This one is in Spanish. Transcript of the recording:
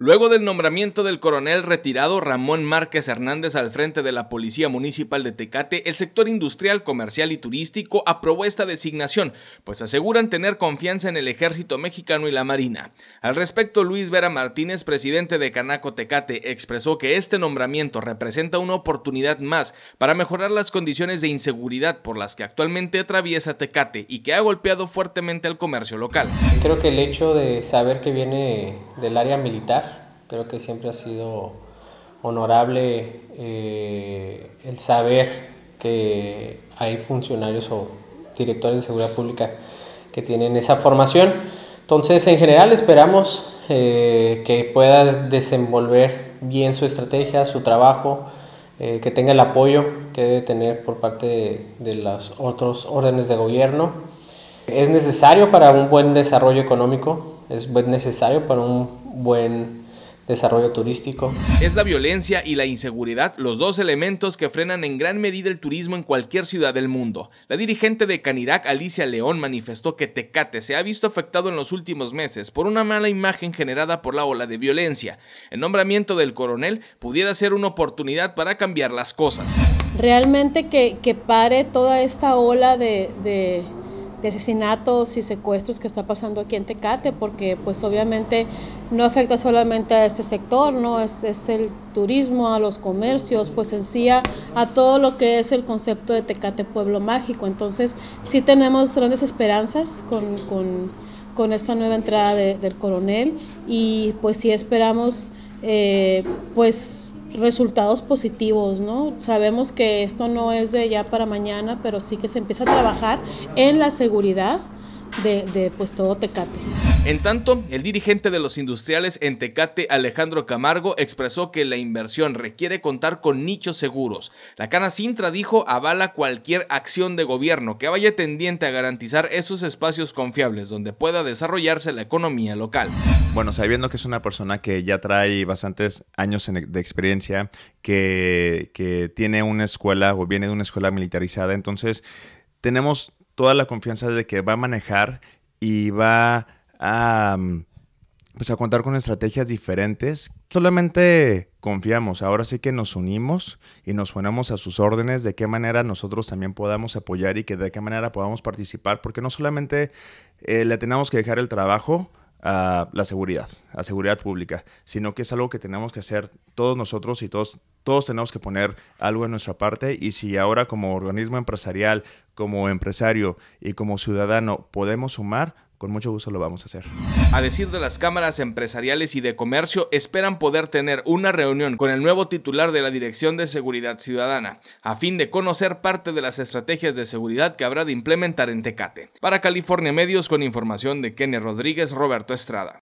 Luego del nombramiento del coronel retirado Ramón Márquez Hernández al frente de la Policía Municipal de Tecate, el sector industrial, comercial y turístico aprobó esta designación, pues aseguran tener confianza en el ejército mexicano y la Marina. Al respecto, Luis Vera Martínez, presidente de Canaco Tecate, expresó que este nombramiento representa una oportunidad más para mejorar las condiciones de inseguridad por las que actualmente atraviesa Tecate y que ha golpeado fuertemente al comercio local. Creo que el hecho de saber que viene del área militar. Creo que siempre ha sido honorable eh, el saber que hay funcionarios o directores de seguridad pública que tienen esa formación. Entonces, en general, esperamos eh, que pueda desenvolver bien su estrategia, su trabajo, eh, que tenga el apoyo que debe tener por parte de, de los otros órdenes de gobierno. Es necesario para un buen desarrollo económico es necesario para un buen desarrollo turístico. Es la violencia y la inseguridad los dos elementos que frenan en gran medida el turismo en cualquier ciudad del mundo. La dirigente de Canirac, Alicia León, manifestó que Tecate se ha visto afectado en los últimos meses por una mala imagen generada por la ola de violencia. El nombramiento del coronel pudiera ser una oportunidad para cambiar las cosas. Realmente que, pare toda esta ola de de asesinatos y secuestros que está pasando aquí en Tecate, porque pues obviamente no afecta solamente a este sector, no es, el turismo, a los comercios, pues en sí a, todo lo que es el concepto de Tecate Pueblo Mágico. Entonces sí tenemos grandes esperanzas con, con, esta nueva entrada del coronel y pues sí esperamos eh, pues resultados positivos, ¿no? Sabemos que esto no es de ya para mañana, pero sí que se empieza a trabajar en la seguridad de, de pues, todo Tecate. En tanto, el dirigente de los industriales en Tecate, Alejandro Camargo, expresó que la inversión requiere contar con nichos seguros. La cana Sintra dijo avala cualquier acción de gobierno que vaya tendiente a garantizar esos espacios confiables donde pueda desarrollarse la economía local. Bueno, sabiendo que es una persona que ya trae bastantes años de experiencia, que, que tiene una escuela o viene de una escuela militarizada, entonces tenemos toda la confianza de que va a manejar y va a a, mm, pues a contar con estrategias diferentes. Solamente confiamos, ahora sí que nos unimos y nos ponemos a sus órdenes de qué manera nosotros también podamos apoyar y que de qué manera podamos participar, porque no solamente eh, le tenemos que dejar el trabajo a la seguridad, a seguridad pública, sino que es algo que tenemos que hacer todos nosotros y todos, todos tenemos que poner algo en nuestra parte y si ahora como organismo empresarial, como empresario y como ciudadano podemos sumar, con mucho gusto lo vamos a hacer. A decir de las cámaras empresariales y de comercio, esperan poder tener una reunión con el nuevo titular de la Dirección de Seguridad Ciudadana, a fin de conocer parte de las estrategias de seguridad que habrá de implementar en Tecate. Para California Medios, con información de Kenny Rodríguez, Roberto Estrada.